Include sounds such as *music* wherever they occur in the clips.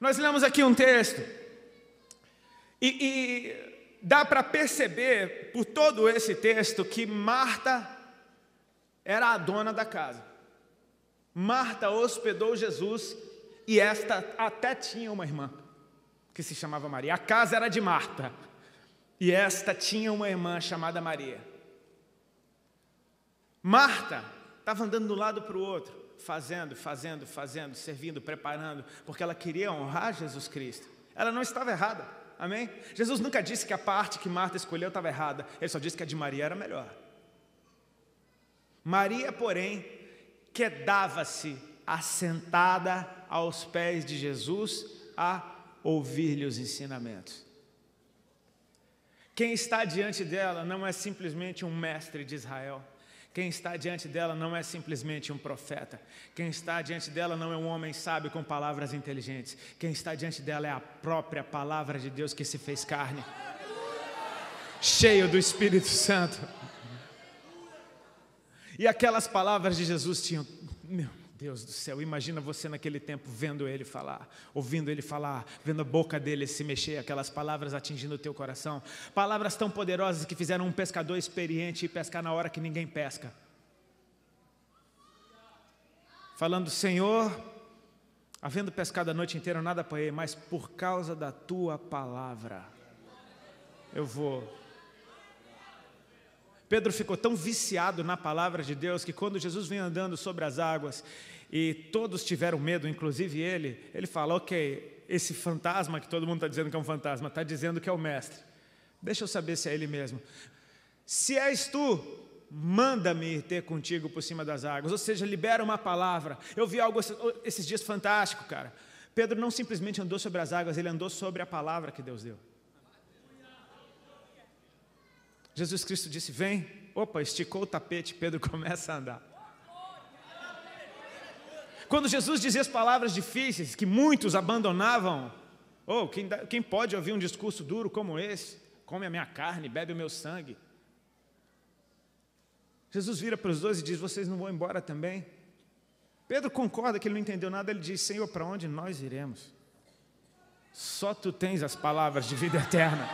Nós lemos aqui um texto, e, e dá para perceber por todo esse texto que Marta era a dona da casa. Marta hospedou Jesus e esta até tinha uma irmã que se chamava Maria. A casa era de Marta e esta tinha uma irmã chamada Maria. Marta estava andando de um lado para o outro fazendo, fazendo, fazendo, servindo, preparando, porque ela queria honrar Jesus Cristo. Ela não estava errada, amém? Jesus nunca disse que a parte que Marta escolheu estava errada, ele só disse que a de Maria era melhor. Maria, porém, quedava-se assentada aos pés de Jesus a ouvir-lhe os ensinamentos. Quem está diante dela não é simplesmente um mestre de Israel quem está diante dela não é simplesmente um profeta. Quem está diante dela não é um homem sábio com palavras inteligentes. Quem está diante dela é a própria palavra de Deus que se fez carne, cheio do Espírito Santo. E aquelas palavras de Jesus tinham, meu, Deus do céu, imagina você naquele tempo vendo ele falar, ouvindo ele falar, vendo a boca dele se mexer, aquelas palavras atingindo o teu coração. Palavras tão poderosas que fizeram um pescador experiente ir pescar na hora que ninguém pesca. Falando, Senhor, havendo pescado a noite inteira, nada apanhei, mas por causa da tua palavra, eu vou Pedro ficou tão viciado na palavra de Deus que quando Jesus vem andando sobre as águas e todos tiveram medo, inclusive ele, ele fala: Ok, esse fantasma que todo mundo está dizendo que é um fantasma, está dizendo que é o Mestre. Deixa eu saber se é ele mesmo. Se és tu, manda-me ter contigo por cima das águas. Ou seja, libera uma palavra. Eu vi algo esses dias fantástico, cara. Pedro não simplesmente andou sobre as águas, ele andou sobre a palavra que Deus deu. Jesus Cristo disse: Vem, opa, esticou o tapete, Pedro *laughs* começa a andar. Quando Jesus dizia as palavras difíceis que muitos abandonavam, ou oh, quem, quem pode ouvir um discurso duro como esse? Come a minha carne, bebe o meu sangue. Jesus vira para os dois e diz: Vocês não vão embora também? Pedro concorda que ele não entendeu nada, ele diz: Senhor, para onde nós iremos? Só tu tens as palavras de vida eterna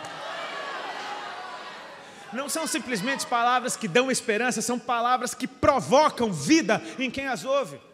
não são simplesmente palavras que dão esperança, são palavras que provocam vida em quem as ouve.